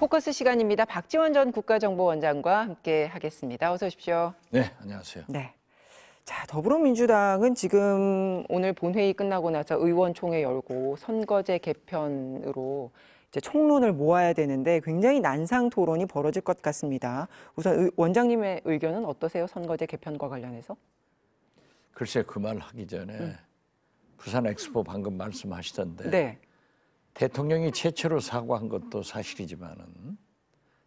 포커스 시간입니다. 박지원 전 국가정보원장과 함께 하겠습니다. 어서 오십시오. 네, 안녕하세요. 네. 자, 더불어민주당은 지금 오늘 본회의 끝나고 나서 의원총회 열고 선거제 개편으로 이제 총론을 모아야 되는데 굉장히 난상 토론이 벌어질 것 같습니다. 우선 원장님의 의견은 어떠세요? 선거제 개편과 관련해서? 글쎄 그 말 하기 전에 음. 부산 엑스포 방금 말씀하시던데 네. 대통령이 최초로 사과한 것도 사실이지만은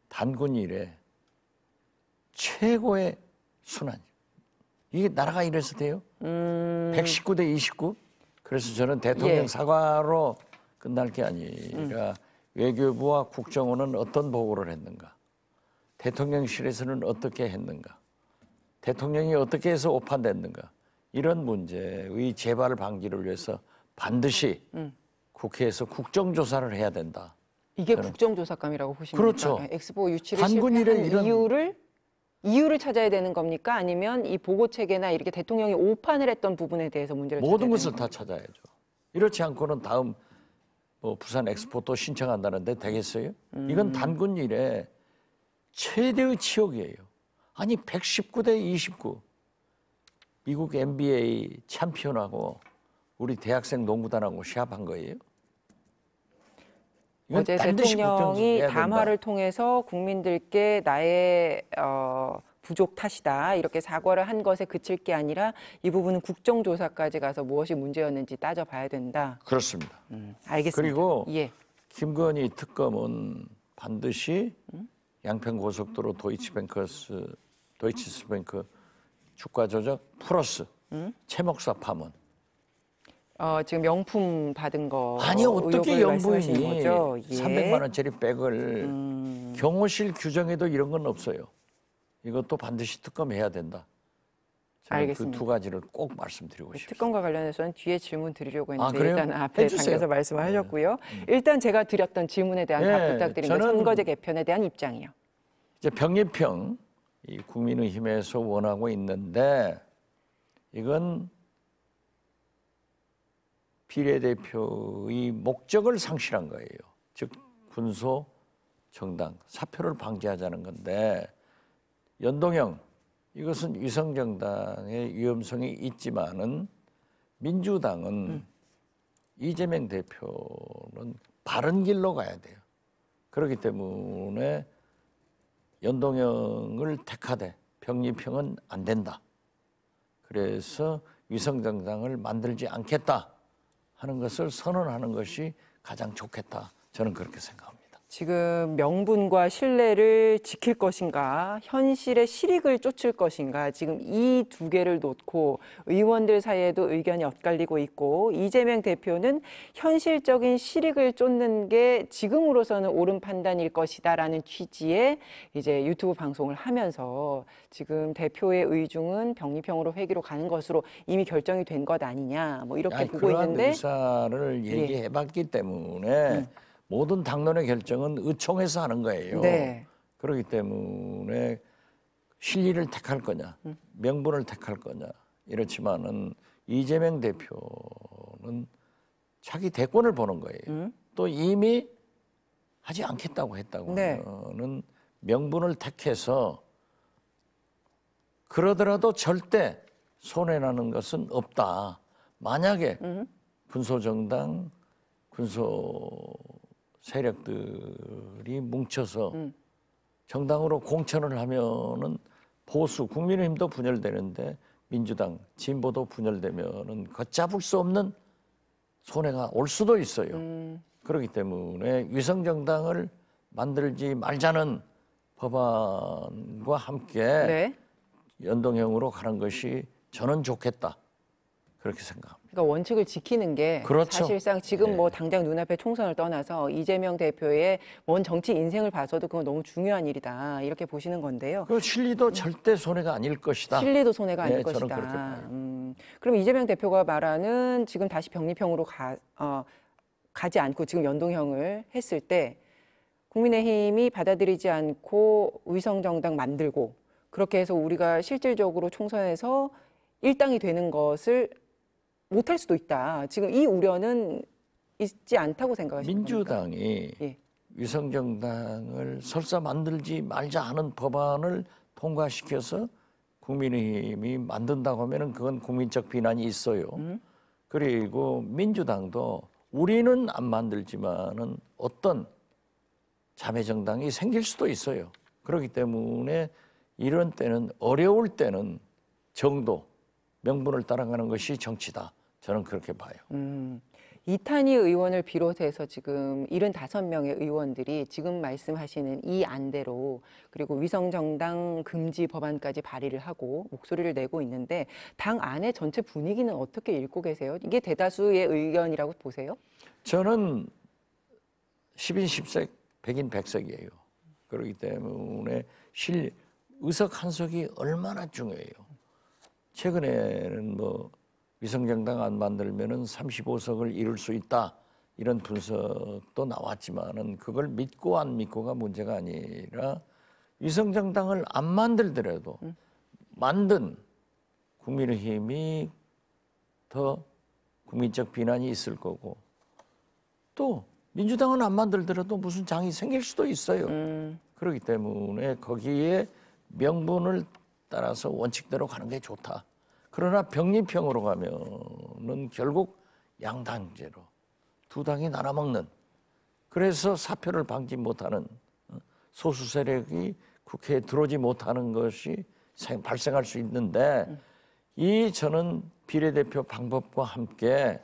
단군 이래 최고의 순환. 이게 나라가 이래서 돼요? 음... 119대 29? 그래서 저는 대통령 예. 사과로 끝날 게 아니라 음. 외교부와 국정원은 어떤 보고를 했는가? 대통령실에서는 어떻게 했는가? 대통령이 어떻게 해서 오판됐는가? 이런 문제의 재발 방지를 위해서 반드시 음. 국회에서 국정조사를 해야 된다. 이게 저는. 국정조사감이라고 보시면 그렇죠. 아, 엑스포 유치를 실패한 이런... 이유를 이유를 찾아야 되는 겁니까? 아니면 이 보고 체계나 이렇게 대통령이 오판을 했던 부분에 대해서 문제를 모든 것을 다 찾아야죠. 이렇지 않고는 다음 뭐 부산 엑스포 또 신청한다는데 되겠어요? 음. 이건 단군 일에 최대의 치욕이에요. 아니 119대 29 미국 NBA 챔피언하고 우리 대학생 농구단하고 시합한 거예요? 어제 대통령이 담화를 통해서 국민들께 나의 어, 부족 탓이다 이렇게 사과를 한 것에 그칠 게 아니라 이 부분은 국정조사까지 가서 무엇이 문제였는지 따져봐야 된다. 그렇습니다. 음, 알겠습니다. 그리고 예. 김건희 특검은 반드시 음? 양평 고속도로 도이치뱅크스 도이치스뱅크 주가 조작 플러스 음? 채목사 파문 어, 지금 명품 받은 거 아니 어떻게 연부인이 거죠? 예. 300만 원짜리 백을 음... 경호실 규정에도 이런 건 없어요. 이것도 반드시 특검해야 된다. 그 알겠습니다. 그 두 가지를 꼭 말씀드리고 네, 싶습니다. 특검과 관련해서는 뒤에 질문 드리려고 아, 했는데 아, 일단 앞에 당겨서 말씀하셨고요. 네. 음. 일단 제가 드렸던 질문에 대한 네, 답 부탁드립니다. 선거제 개편에 대한 입장이요. 이제 병리평 이 국민의힘에서 원하고 있는데 이건 비례대표의 목적을 상실한 거예요. 즉 군소 정당 사표를 방지하자는 건데 연동형 이것은 위성 정당의 위험성이 있지만은 민주당은 음. 이재명 대표는 바른 길로 가야 돼요. 그렇기 때문에 연동형을 택하되 병립형은 안 된다. 그래서 위성정당을 만들지 않겠다. 하는 것을 선언하는 것이 가장 좋겠다. 저는 그렇게 생각합니다. 지금 명분과 신뢰를 지킬 것인가, 현실의 실익을 쫓을 것인가, 지금 이 두 개를 놓고 의원들 사이에도 의견이 엇갈리고 있고, 이재명 대표는 현실적인 실익을 쫓는 게 지금으로서는 옳은 판단일 것이다라는 취지의 이제 유튜브 방송을 하면서 지금 대표의 의중은 병리평으로 회기로 가는 것으로 이미 결정이 된 것 아니냐, 뭐 이렇게 아니, 보고 있는데. 의사를 예. 얘기해봤기 예. 때문에 음. 모든 당론의 결정은 의총에서 하는 거예요. 네. 그렇기 때문에 실리를 택할 거냐, 음. 명분을 택할 거냐 이렇지만은 이재명 대표는 자기 대권을 보는 거예요. 음? 또 이미 하지 않겠다고 했다고 네. 명분을 택해서 그러더라도 절대 손해나는 것은 없다. 만약에 음? 군소정당, 군소 세력들이 뭉쳐서 음. 정당으로 공천을 하면은 보수 국민의힘도 분열되는데 민주당 진보도 분열되면은 걷잡을 수 없는 손해가 올 수도 있어요. 음. 그렇기 때문에 위성 정당을 만들지 말자는 법안과 함께 네. 연동형으로 가는 것이 저는 좋겠다. 그렇게 생각합니다. 그러니까 원칙을 지키는 게 그렇죠. 사실상 지금 네. 뭐 당장 눈앞에 총선을 떠나서 이재명 대표의 원 정치 인생을 봐서도 그건 너무 중요한 일이다 이렇게 보시는 건데요. 그 실리도 음. 절대 손해가 아닐 것이다. 실리도 손해가 아닐 네, 것이다. 음, 그럼 이재명 대표가 말하는 지금 다시 병립형으로 가, 어, 가지 않고 지금 연동형을 했을 때 국민의힘이 받아들이지 않고 위성정당 만들고 그렇게 해서 우리가 실질적으로 총선에서 일당이 되는 것을 못할 수도 있다. 지금 이 우려는 있지 않다고 생각하십니까? 민주당이 예. 위성정당을 설사 만들지 말자 하는 법안을 통과시켜서 국민의힘이 만든다고 하면은 그건 국민적 비난이 있어요. 음? 그리고 민주당도 우리는 안 만들지만은 어떤 자매 정당이 생길 수도 있어요. 그렇기 때문에 이런 때는 어려울 때는 정도 명분을 따라가는 것이 정치다. 저는 그렇게 봐요. 음. 이탄희 의원을 비롯해서 지금 75명의 의원들이 지금 말씀하시는 이 안대로 그리고 위성정당 금지 법안까지 발의를 하고 목소리를 내고 있는데 당 안의 전체 분위기는 어떻게 읽고 계세요? 이게 대다수의 의견이라고 보세요? 저는 10인 10색, 1인1 0이에요 그렇기 때문에 실 의석 한 석이 얼마나 중요해요. 최근에는 뭐 위성정당 안 만들면은 35석을 이룰 수 있다. 이런 분석도 나왔지만은 그걸 믿고 안 믿고가 문제가 아니라 위성정당을 안 만들더라도 만든 국민의힘이 더 국민적 비난이 있을 거고 또 민주당은 안 만들더라도 무슨 장이 생길 수도 있어요. 음. 그렇기 때문에 거기에 명분을 따라서 원칙대로 가는 게 좋다. 그러나 병립형으로 가면은 결국 양당제로 두 당이 나눠먹는 그래서 사표를 방지 못하는 어, 소수 세력이 국회에 들어오지 못하는 것이 발생할 수 있는데 이 저는 비례대표 방법과 함께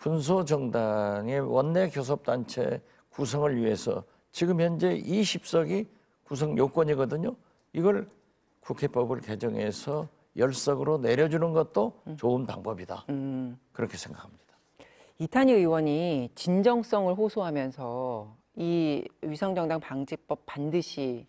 군소정당의 원내 교섭단체 구성을 위해서 지금 현재 20석이 구성 요건이거든요. 이걸 국회법을 개정해서 열석으로 내려주는 것도 음. 좋은 방법이다. 음. 그렇게 생각합니다. 이탄희 의원이 진정성을 호소하면서 이 위성정당 방지법 반드시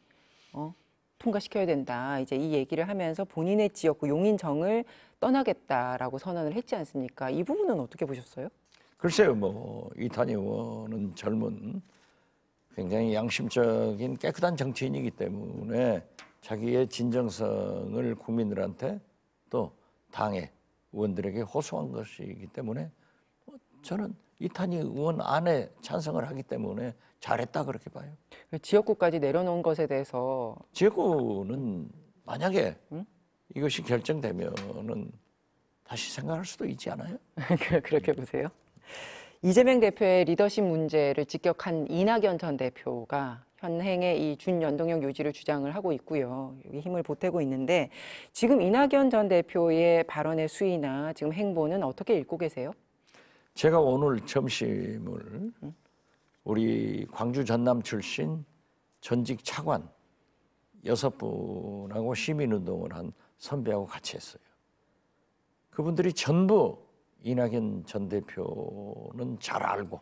어? 통과시켜야 된다. 이제 이 얘기를 하면서 본인의 지역구 그 용인정을 떠나겠다라고 선언을 했지 않습니까? 이 부분은 어떻게 보셨어요? 글쎄요, 뭐 이탄희 의원은 젊은 굉장히 양심적인 깨끗한 정치인이기 때문에 자기의 진정성을 국민들한테 또 당에 의원들에게 호소한 것이기 때문에 뭐 저는 이탄희 의원 안에 찬성을 하기 때문에 잘했다 그렇게 봐요. 그 지역구까지 내려놓은 것에 대해서 지역구는 만약에 응? 이것이 결정되면은 다시 생각할 수도 있지 않아요? 그렇게 보세요? 이재명 대표의 리더십 문제를 직격한 이낙연 전 대표가 현행의 이 준연동형 유지를 주장을 하고 있고요. 여기 힘을 보태고 있는데 지금 이낙연 전 대표의 발언의 수위나 지금 행보는 어떻게 읽고 계세요? 제가 오늘 점심을 우리 광주 전남 출신 전직 차관 여섯 분하고 시민운동을 한 선배하고 같이 했어요. 그분들이 전부 이낙연 전 대표는 잘 알고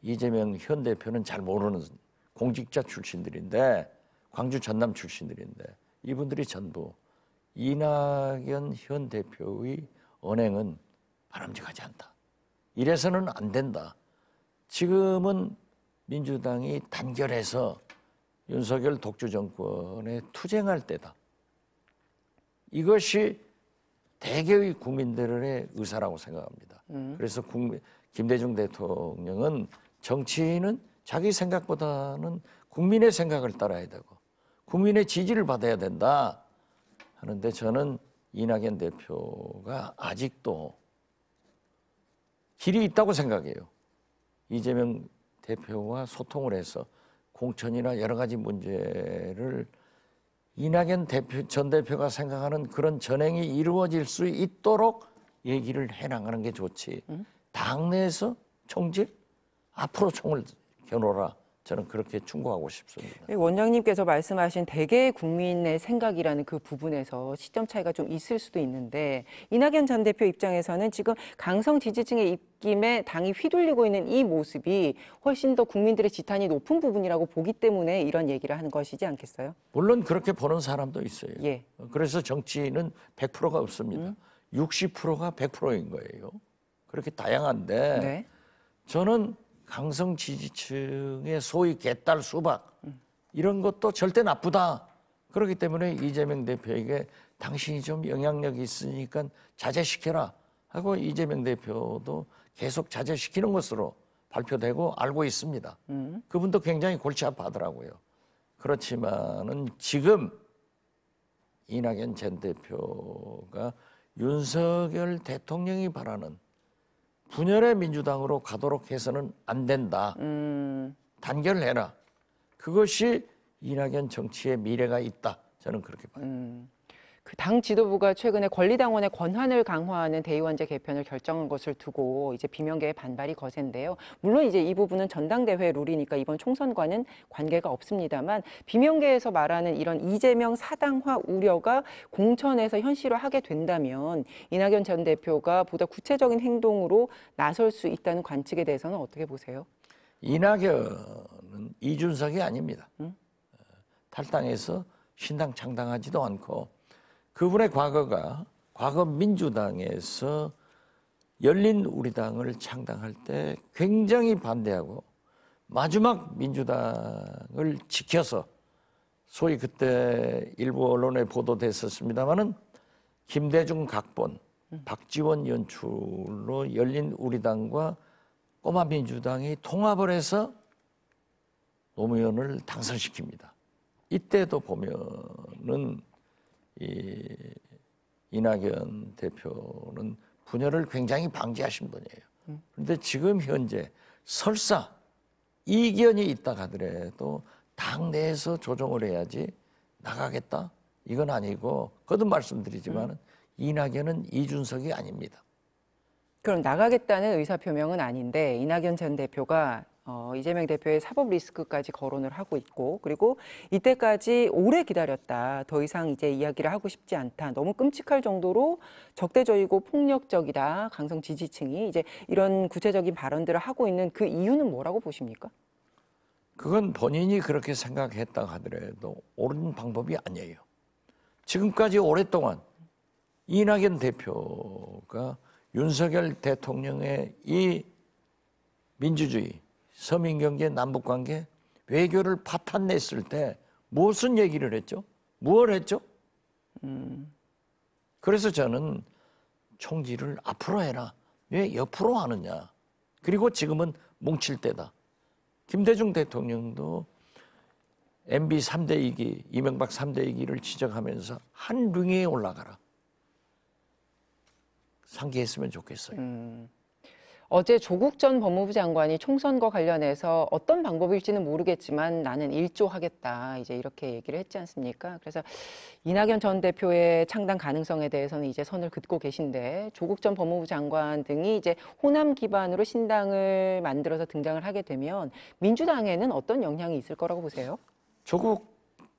이재명 현 대표는 잘 모르는 공직자 출신들인데 광주 전남 출신들인데 이분들이 전부 이낙연 현 대표의 언행은 바람직하지 않다. 이래서는 안 된다. 지금은 민주당이 단결해서 윤석열 독주 정권에 투쟁할 때다. 이것이 대개의 국민들의 의사라고 생각합니다. 음. 그래서 국민, 김대중 대통령은 정치인은 자기 생각보다는 국민의 생각을 따라야 되고 국민의 지지를 받아야 된다 하는데 저는 이낙연 대표가 아직도 길이 있다고 생각해요. 이재명 대표와 소통을 해서 공천이나 여러 가지 문제를 이낙연 대표, 전 대표가 생각하는 그런 전행이 이루어질 수 있도록 얘기를 해나가는 게 좋지. 음? 당내에서 총질? 앞으로 총을 겨누라. 저는 그렇게 충고하고 싶습니다. 예, 원장님께서 말씀하신 대개 국민의 생각이라는 그 부분에서 시점 차이가 좀 있을 수도 있는데 이낙연 전 대표 입장에서는 지금 강성 지지층의 입김에 당이 휘둘리고 있는 이 모습이 훨씬 더 국민들의 지탄이 높은 부분이라고 보기 때문에 이런 얘기를 하는 것이지 않겠어요? 물론 그렇게 보는 사람도 있어요. 예. 그래서 정치는 100%가 없습니다. 음. 60%가 100%인 거예요. 그렇게 다양한데 네. 저는 강성 지지층의 소위 개딸 수박 이런 것도 절대 나쁘다. 그렇기 때문에 이재명 대표에게 당신이 좀 영향력이 있으니까 자제시켜라 하고 이재명 대표도 계속 자제시키는 것으로 발표되고 알고 있습니다. 음. 그분도 굉장히 골치 아파하더라고요. 그렇지만은 지금 이낙연 전 대표가 윤석열 대통령이 바라는 분열의 민주당으로 가도록 해서는 안 된다. 음. 단결을 해라. 그것이 이낙연 정치의 미래가 있다. 저는 그렇게 봐요. 음. 그당 지도부가 최근에 권리당원의 권한을 강화하는 대의원제 개편을 결정한 것을 두고 이제 비명계의 반발이 거센데요. 물론 이제 이 부분은 전당대회 룰이니까 이번 총선과는 관계가 없습니다만 비명계에서 말하는 이런 이재명 사당화 우려가 공천에서 현실화하게 된다면 이낙연 전 대표가 보다 구체적인 행동으로 나설 수 있다는 관측에 대해서는 어떻게 보세요? 이낙연은 이준석이 아닙니다. 음? 탈당해서 신당 창당하지도 않고 그분의 과거가 과거 민주당에서 열린 우리당을 창당할 때 굉장히 반대하고 마지막 민주당을 지켜서 소위 그때 일부 언론에 보도됐었습니다마는 김대중 각본, 박지원 연출로 열린 우리당과 꼬마 민주당이 통합을 해서 노무현을 당선시킵니다. 이때도 보면은 이 이낙연 대표는 분열을 굉장히 방지하신 분이에요. 음. 그런데 지금 현재 설사 이견이 있다 하더라도 당 내에서 조정을 해야지 나가겠다 이건 아니고 거듭 말씀드리지만 음. 이낙연은 이준석이 아닙니다. 그럼 나가겠다는 의사표명은 아닌데 이낙연 전 대표가 어, 이재명 대표의 사법 리스크까지 거론을 하고 있고 그리고 이때까지 오래 기다렸다. 더 이상 이제 이야기를 하고 싶지 않다. 너무 끔찍할 정도로 적대적이고 폭력적이다. 강성 지지층이 이제 이런 구체적인 발언들을 하고 있는 그 이유는 뭐라고 보십니까? 그건 본인이 그렇게 생각했다 하더라도 옳은 방법이 아니에요. 지금까지 오랫동안 이낙연 대표가 윤석열 대통령의 이 민주주의 서민경제, 남북관계, 외교를 파탄냈을 때 무슨 얘기를 했죠? 무엇 했죠? 음. 그래서 저는 총질을 앞으로 해라. 왜 옆으로 하느냐. 그리고 지금은 뭉칠 때다. 김대중 대통령도 MB 3대 2기, 이명박 3대 2기를 지적하면서 한 릉에 올라가라. 상기했으면 좋겠어요. 음. 어제 조국 전 법무부 장관이 총선과 관련해서 어떤 방법일지는 모르겠지만 나는 일조하겠다 이제 이렇게 얘기를 했지 않습니까? 그래서 이낙연 전 대표의 창당 가능성에 대해서는 이제 선을 긋고 계신데 조국 전 법무부 장관 등이 이제 호남 기반으로 신당을 만들어서 등장을 하게 되면 민주당에는 어떤 영향이 있을 거라고 보세요? 조국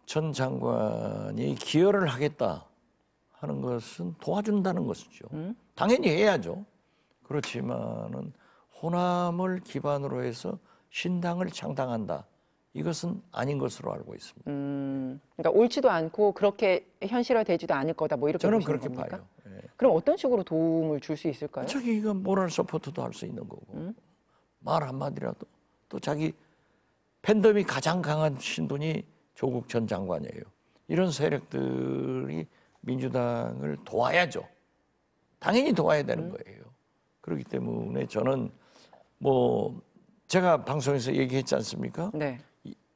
전 장관이 기여를 하겠다 하는 것은 도와준다는 것이죠. 음? 당연히 해야죠. 그렇지만은 호남을 기반으로 해서 신당을 창당한다. 이것은 아닌 것으로 알고 있습니다. 음, 그러니까 옳지도 않고 그렇게 현실화되지도 않을 거다. 뭐 이렇게 저는 그렇게 겁니까? 봐요. 예. 그럼 어떤 식으로 도움을 줄 수 있을까요? 자기가 모랄 서포트도 할 수 있는 거고 음? 말 한마디라도 또 자기 팬덤이 가장 강한 신분이 조국 전 장관이에요. 이런 세력들이 민주당을 도와야죠. 당연히 도와야 되는 음. 거예요. 그렇기 때문에 저는 뭐 제가 방송에서 얘기했지 않습니까? 네.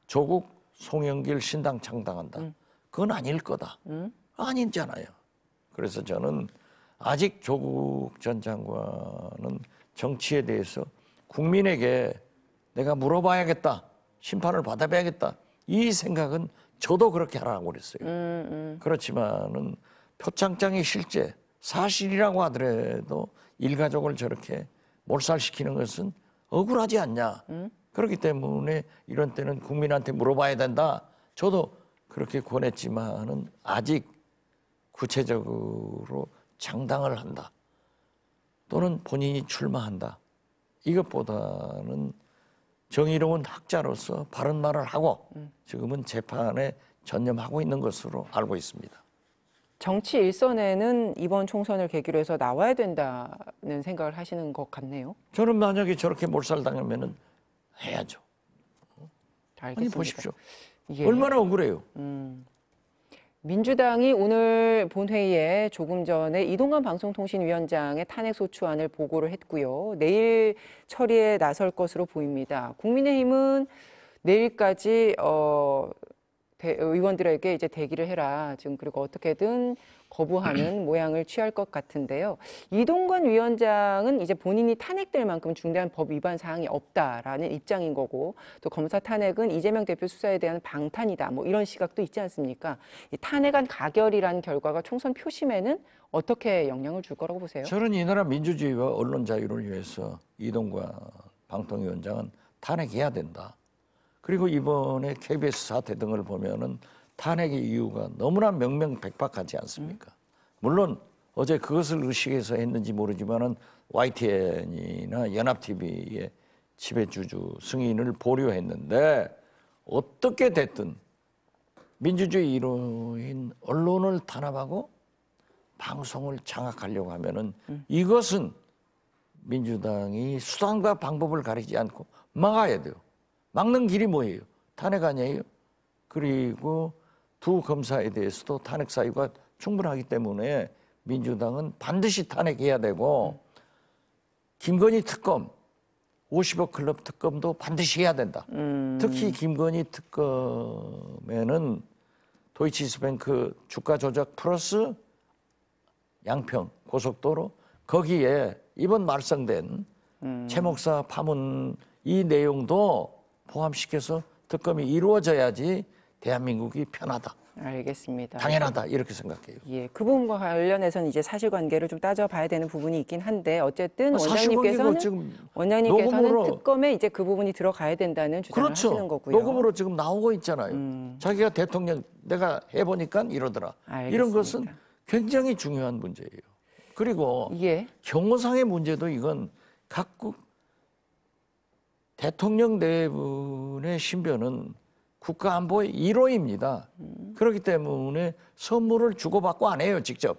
조국 송영길 신당 창당한다. 음. 그건 아닐 거다. 음? 아니잖아요. 그래서 저는 아직 조국 전 장관은 정치에 대해서 국민에게 내가 물어봐야겠다. 심판을 받아봐야겠다. 이 생각은 저도 그렇게 하라고 그랬어요. 음, 음. 그렇지만은 표창장이 실제 사실이라고 하더라도 일가족을 저렇게 몰살시키는 것은 억울하지 않냐. 음? 그렇기 때문에 이런 때는 국민한테 물어봐야 된다. 저도 그렇게 권했지만은 아직 구체적으로 장당을 한다. 또는 본인이 출마한다. 이것보다는 정의로운 학자로서 바른 말을 하고 지금은 재판에 전념하고 있는 것으로 알고 있습니다. 정치 일선에는 이번 총선을 계기로 해서 나와야 된다는 생각을 하시는 것 같네요. 저는 만약에 저렇게 몰살당하면 해야죠. 알겠습니다. 아니 보십시오. 예. 얼마나 억울해요. 음. 민주당이 오늘 본회의에 조금 전에 이동관 방송통신위원장의 탄핵소추안을 보고를 했고요. 내일 처리에 나설 것으로 보입니다. 국민의힘은 내일까지 어, 대, 의원들에게 이제 대기를 해라. 지금 그리고 어떻게든 거부하는 모양을 취할 것 같은데요. 이동건 위원장은 이제 본인이 탄핵될 만큼 중대한 법 위반 사항이 없다라는 입장인 거고 또 검사 탄핵은 이재명 대표 수사에 대한 방탄이다. 뭐 이런 시각도 있지 않습니까? 이 탄핵안 가결이라는 결과가 총선 표심에는 어떻게 영향을 줄 거라고 보세요? 저는 이 나라 민주주의와 언론 자유를 위해서 이동관 방통위원장은 탄핵해야 된다. 그리고 이번에 KBS 사태 등을 보면은 탄핵의 이유가 너무나 명명백박하지 않습니까? 물론 어제 그것을 의식해서 했는지 모르지만은 YTN이나 연합TV의 지배주주 승인을 보류했는데 어떻게 됐든 민주주의 이론인 언론을 탄압하고 방송을 장악하려고 하면은 음. 이것은 민주당이 수단과 방법을 가리지 않고 막아야 돼요. 막는 길이 뭐예요? 탄핵 아니에요? 그리고 두 검사에 대해서도 탄핵 사유가 충분하기 때문에 민주당은 반드시 탄핵해야 되고 음. 김건희 특검 50억 클럽 특검도 반드시 해야 된다. 음. 특히 김건희 특검에는 도이치스뱅크 주가 조작 플러스 양평 고속도로 거기에 이번 말썽된 음. 최 목사 파문 이 내용도 포함시켜서 특검이 이루어져야지 대한민국이 편하다. 알겠습니다. 당연하다 이렇게 생각해요. 예, 그 부분과 관련해서는 이제 사실관계를 좀 따져봐야 되는 부분이 있긴 한데 어쨌든 아, 원장님께서는 원장님께서는 특검에 이제 그 부분이 들어가야 된다는 주장을 그렇죠. 하시는 거고요. 녹음으로 지금 나오고 있잖아요. 음. 자기가 대통령 내가 해보니까 이러더라. 알겠습니다. 이런 것은 굉장히 중요한 문제예요. 그리고 예. 경호상의 문제도 이건 각국 대통령 내분의 신변은 국가 안보의 1호입니다. 음. 그렇기 때문에 선물을 주고받고 안 해요, 직접.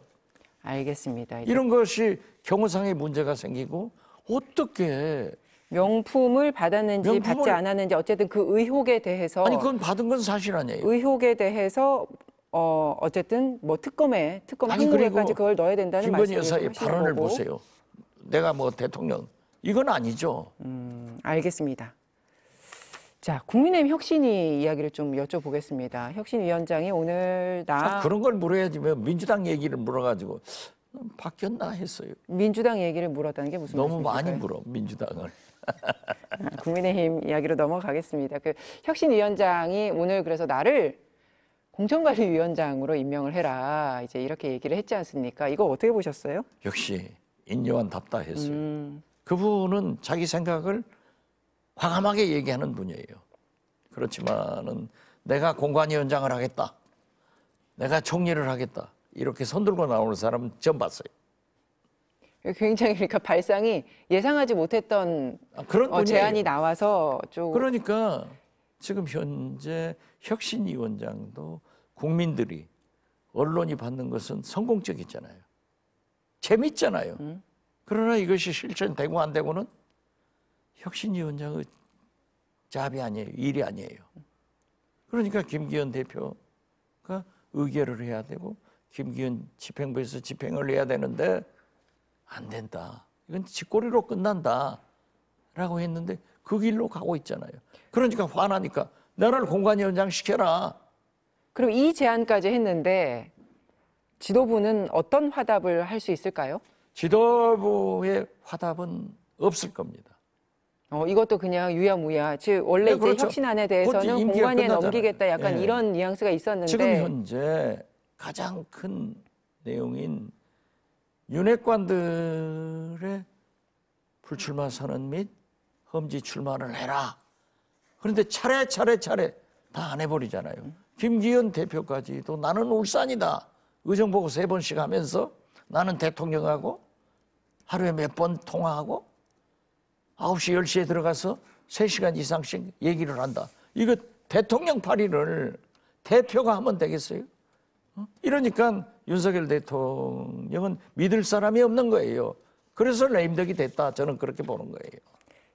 알겠습니다. 이제. 이런 것이 경호상의 문제가 생기고 어떻게 명품을 받았는지 명품을... 받지 않았는지 어쨌든 그 의혹에 대해서 아니 그건 받은 건 사실 아니에요. 의혹에 대해서 어 어쨌든 뭐 특검에 특검 항목에까지 그걸 넣어야 된다는 말씀이신 김건희 여사의 발언을 보세요. 내가 뭐 대통령 이건 아니죠. 음, 알겠습니다. 자, 국민의힘 혁신이 이야기를 좀 여쭤보겠습니다. 혁신위원장이 오늘 나 아, 그런 걸 물어야지 왜 민주당 얘기를 물어가지고 바뀌었나 했어요. 민주당 얘기를 물었다는 게 무슨 너무 말씀이실까요? 많이 물어 민주당을. 국민의힘 이야기로 넘어가겠습니다. 그 혁신위원장이 오늘 그래서 나를 공천관리위원장으로 임명을 해라 이제 이렇게 얘기를 했지 않습니까? 이거 어떻게 보셨어요? 역시 인요한 답답했어요. 음. 그분은 자기 생각을 과감하게 얘기하는 분이에요. 그렇지만은 내가 공관위원장을 하겠다. 내가 총리를 하겠다. 이렇게 손들고 나오는 사람은 처 봤어요. 굉장히 그러니까 발상이 예상하지 못했던 아, 그런 어, 제안이 나와서 좀 그러니까 지금 현재 혁신위원장도 국민들이 언론이 받는 것은 성공적이잖아요. 재밌잖아요. 음. 그러나 이것이 실천되고 안 되고는 혁신위원장의 잡이 아니에요. 일이 아니에요. 그러니까 김기현 대표가 의결을 해야 되고 김기현 집행부에서 집행을 해야 되는데 안 된다. 이건 짓거리로 끝난다. 라고 했는데 그 길로 가고 있잖아요. 그러니까 화나니까 나라를 공관위원장 시켜라. 그럼 이 제안까지 했는데 지도부는 어떤 화답을 할 수 있을까요? 지도부의 화답은 없을 겁니다. 어, 이것도 그냥 유야무야. 즉 원래 네, 그렇죠. 혁신안에 대해서는 공관위에 넘기겠다 약간 네. 이런 뉘앙스가 있었는데 지금 현재 가장 큰 내용인 윤핵관들의 불출마 선언 및 험지 출마를 해라. 그런데 차례차례 차례 다 안 해버리잖아요. 김기현 대표까지도 나는 울산이다. 의정보고 세 번씩 하면서 나는 대통령하고 하루에 몇 번 통화하고 9시, 10시에 들어가서 3시간 이상씩 얘기를 한다. 이거 대통령 파리를 대표가 하면 되겠어요? 이러니까 윤석열 대통령은 믿을 사람이 없는 거예요. 그래서 레임덕이 됐다. 저는 그렇게 보는 거예요.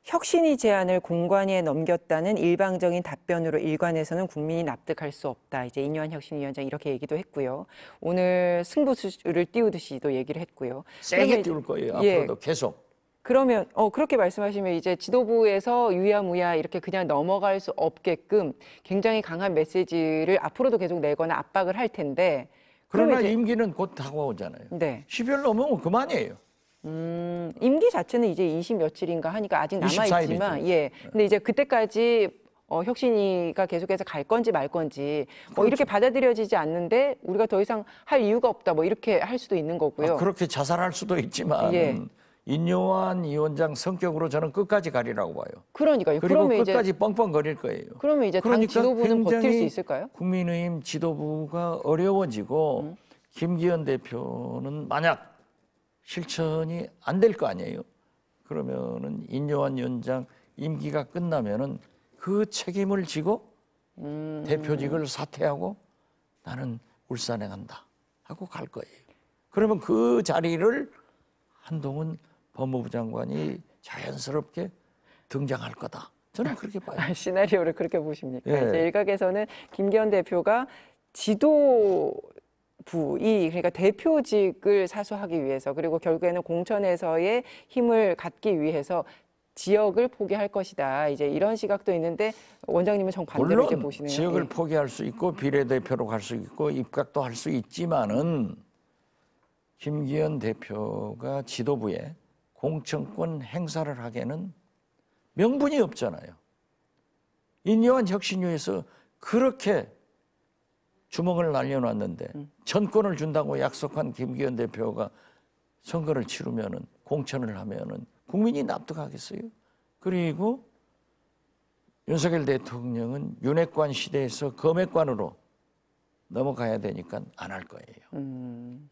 혁신이 제안을 공관위에 넘겼다는 일방적인 답변으로 일관해서는 국민이 납득할 수 없다. 이제 인유한 혁신위원장 이렇게 얘기도 했고요. 오늘 승부수를 띄우듯이도 얘기를 했고요. 세게 띄울 거예요. 예. 앞으로도 계속. 그러면 어 그렇게 말씀하시면 이제 지도부에서 유야무야 이렇게 그냥 넘어갈 수 없게끔 굉장히 강한 메시지를 앞으로도 계속 내거나 압박을 할 텐데 그러나 임기는 곧 다가오잖아요. 네. 10일 넘으면 그만이에요. 음, 임기 자체는 이제 20 며칠인가 하니까 아직 남아 있지만 예. 근데 이제 그때까지 어, 혁신이가 계속해서 갈 건지 말 건지 뭐 그렇죠. 이렇게 받아들여지지 않는데 우리가 더 이상 할 이유가 없다 뭐 이렇게 할 수도 있는 거고요. 아, 그렇게 자살할 수도 있지만 예. 인요한 위원장 성격으로 저는 끝까지 가리라고 봐요. 그러니까요. 그리고 끝까지 이제, 뻥뻥거릴 거예요. 그러면 이제 그러니까 당 지도부는 버틸 수 있을까요? 국민의힘 지도부가 어려워지고 음. 김기현 대표는 만약 실천이 안 될 거 아니에요. 그러면은 인요한 위원장 임기가 끝나면은 그 책임을 지고 음. 대표직을 사퇴하고 나는 울산에 간다 하고 갈 거예요. 그러면 그 자리를 한동훈 법무부 장관이 자연스럽게 등장할 거다. 저는 그렇게 봐요. 시나리오를 그렇게 보십니까? 예. 일각에서는 김기현 대표가 지도 부이 그러니까 대표직을 사수하기 위해서 그리고 결국에는 공천에서의 힘을 갖기 위해서 지역을 포기할 것이다. 이제 이런 시각도 있는데 원장님은 정반대로 이제 보시네요. 지역을 예. 포기할 수 있고 비례대표로 갈 수 있고 입각도 할 수 있지만은 김기현 대표가 지도부에 공천권 행사를 하기는 명분이 없잖아요. 인요한 혁신위에서 그렇게 주먹을 날려놨는데 음. 전권을 준다고 약속한 김기현 대표가 선거를 치르면은 공천을 하면은 국민이 납득하겠어요? 그리고 윤석열 대통령은 윤핵관 시대에서 검핵관으로 넘어가야 되니까 안 할 거예요. 음.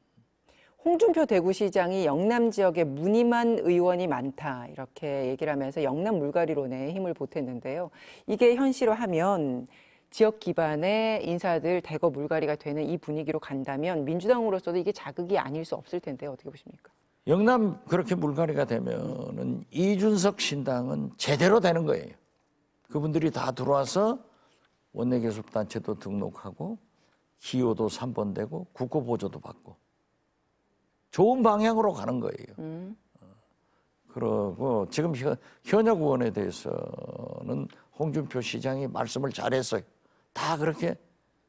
홍준표 대구시장이 영남 지역에 무늬만 의원이 많다 이렇게 얘기를 하면서 영남 물갈이론에 힘을 보탰는데요. 이게 현실화하면 지역 기반의 인사들 대거 물갈이가 되는 이 분위기로 간다면 민주당으로서도 이게 자극이 아닐 수 없을 텐데 어떻게 보십니까? 영남 그렇게 물갈이가 되면은 이준석 신당은 제대로 되는 거예요. 그분들이 다 들어와서 원내교섭단체도 등록하고 기호도 3번 되고 국고 보조도 받고 좋은 방향으로 가는 거예요. 음. 그러고 지금 현, 현역 의원에 대해서는 홍준표 시장이 말씀을 잘했어요. 다 그렇게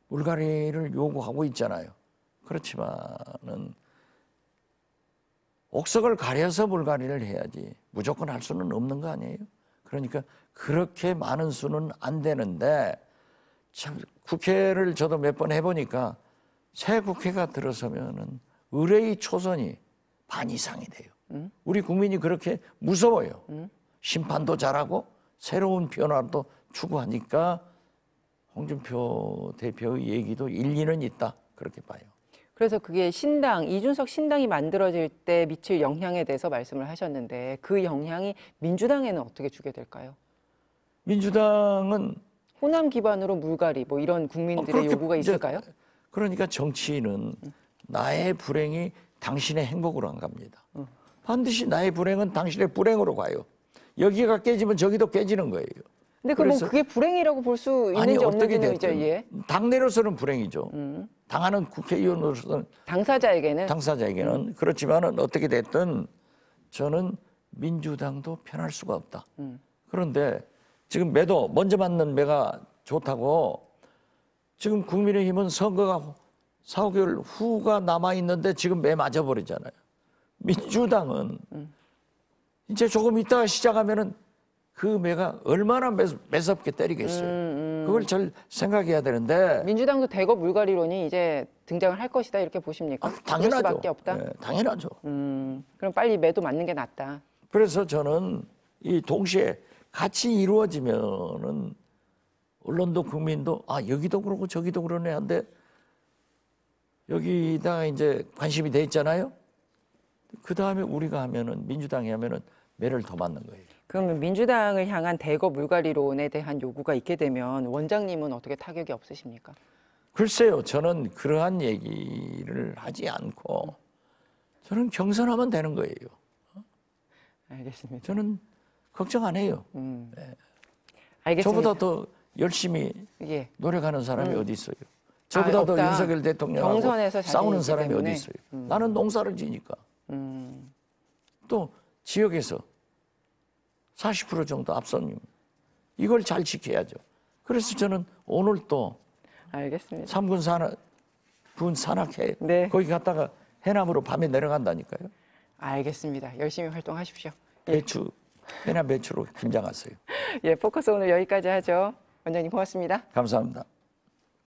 물갈이를 요구하고 있잖아요. 그렇지만은 옥석을 가려서 물갈이를 해야지 무조건 할 수는 없는 거 아니에요? 그러니까 그렇게 많은 수는 안 되는데 참 국회를 저도 몇 번 해보니까 새 국회가 들어서면은 의뢰의 초선이 반 이상이 돼요. 음? 우리 국민이 그렇게 무서워요. 음? 심판도 잘하고 새로운 변화도 추구하니까 홍준표 대표의 얘기도 일리는 있다 그렇게 봐요. 그래서 그게 신당 이준석 신당이 만들어질 때 미칠 영향에 대해서 말씀을 하셨는데 그 영향이 민주당에는 어떻게 주게 될까요? 민주당은 호남 기반으로 물갈이 뭐 이런 국민들의 어, 요구가 있을까요? 이제, 그러니까 정치인은 나의 불행이 당신의 행복으로 안 갑니다. 음. 반드시 나의 불행은 당신의 불행으로 가요. 여기가 깨지면 저기도 깨지는 거예요. 근데 그럼 그게 불행이라고 볼 수 있는지 없는지는 이제 예. 당내로서는 불행이죠. 음. 당하는 국회의원으로서는 당사자에게는 당사자에게는 음. 그렇지만은 어떻게 됐든 저는 민주당도 편할 수가 없다. 음. 그런데 지금 매도 먼저 맞는 매가 좋다고 지금 국민의힘은 선거가 4, 5개월 후가 남아 있는데 지금 매 맞아 버리잖아요. 민주당은 음. 이제 조금 있다가 시작하면은 그 매가 얼마나 매섭게 때리겠어요. 음, 음. 그걸 잘 생각해야 되는데 민주당도 대거 물갈이론이 이제 등장을 할 것이다 이렇게 보십니까? 아, 당연하죠. 수밖에 없다. 네, 당연하죠. 음, 그럼 빨리 매도 맞는 게 낫다. 그래서 저는 이 동시에 같이 이루어지면은 언론도 국민도 아 여기도 그러고 저기도 그러네 한데 여기다가 이제 관심이 돼 있잖아요. 그 다음에 우리가 하면은 민주당이 하면은 매를 더 맞는 거예요. 그러면 민주당을 향한 대거 물갈이론에 대한 요구가 있게 되면 원장님은 어떻게 타격이 없으십니까? 글쎄요, 저는 그러한 얘기를 하지 않고 저는 경선하면 되는 거예요. 알겠습니다. 저는 걱정 안 해요. 음. 네. 알겠습니다. 저보다 더 열심히 예. 노력하는 사람이 음. 어디 있어요? 저보다 아, 더 윤석열 대통령하고 싸우는 사람이 때문에. 어디 있어요? 음. 나는 농사를 지니까. 음. 또 지역에서 40% 정도 앞섭니다. 이걸 잘 지켜야죠. 그래서 저는 오늘 또 알겠습니다. 삼군 산악 군 산악회 네. 거기 갔다가 해남으로 밤에 내려간다니까요. 알겠습니다. 열심히 활동하십시오. 예. 배추 해남 배추로 김장하세요. 예, 포커스 오늘 여기까지 하죠. 원장님 고맙습니다. 감사합니다.